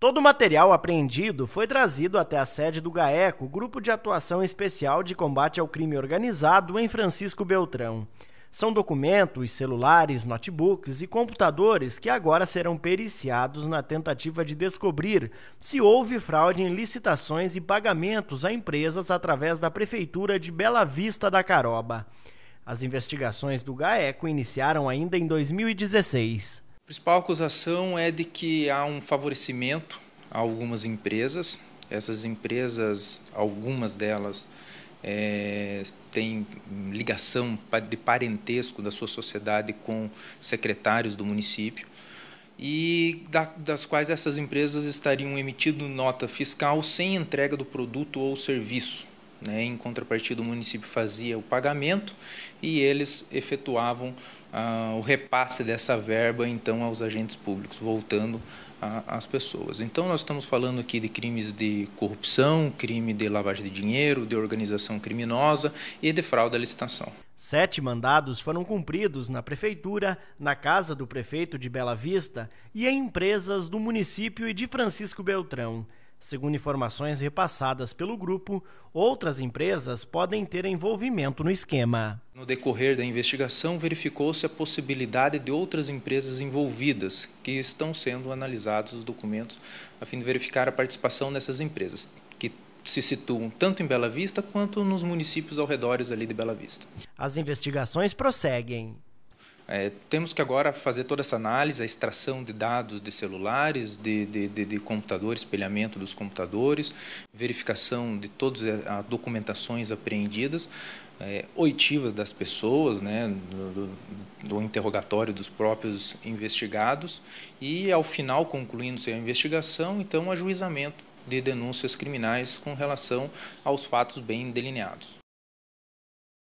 Todo o material apreendido foi trazido até a sede do GAECO, Grupo de Atuação Especial de Combate ao Crime Organizado, em Francisco Beltrão. São documentos, celulares, notebooks e computadores que agora serão periciados na tentativa de descobrir se houve fraude em licitações e pagamentos a empresas através da Prefeitura de Bela Vista da Caroba. As investigações do GAECO iniciaram ainda em 2016 principal acusação é de que há um favorecimento a algumas empresas. Essas empresas, algumas delas, é, têm ligação de parentesco da sua sociedade com secretários do município e das quais essas empresas estariam emitindo nota fiscal sem entrega do produto ou serviço. Né? Em contrapartida, o município fazia o pagamento e eles efetuavam ah, o repasse dessa verba então aos agentes públicos, voltando às pessoas. Então, nós estamos falando aqui de crimes de corrupção, crime de lavagem de dinheiro, de organização criminosa e de fraude à licitação. Sete mandados foram cumpridos na prefeitura, na casa do prefeito de Bela Vista e em empresas do município e de Francisco Beltrão. Segundo informações repassadas pelo grupo, outras empresas podem ter envolvimento no esquema. No decorrer da investigação, verificou-se a possibilidade de outras empresas envolvidas, que estão sendo analisados os documentos a fim de verificar a participação dessas empresas, que se situam tanto em Bela Vista quanto nos municípios ao redor ali de Bela Vista. As investigações prosseguem. É, temos que agora fazer toda essa análise, a extração de dados de celulares, de, de, de, de computadores, espelhamento dos computadores, verificação de todas as documentações apreendidas, é, oitivas das pessoas, né, do, do, interrogatório dos próprios investigados e, ao final, concluindo-se a investigação, então, ajuizamento de denúncias criminais com relação aos fatos bem delineados.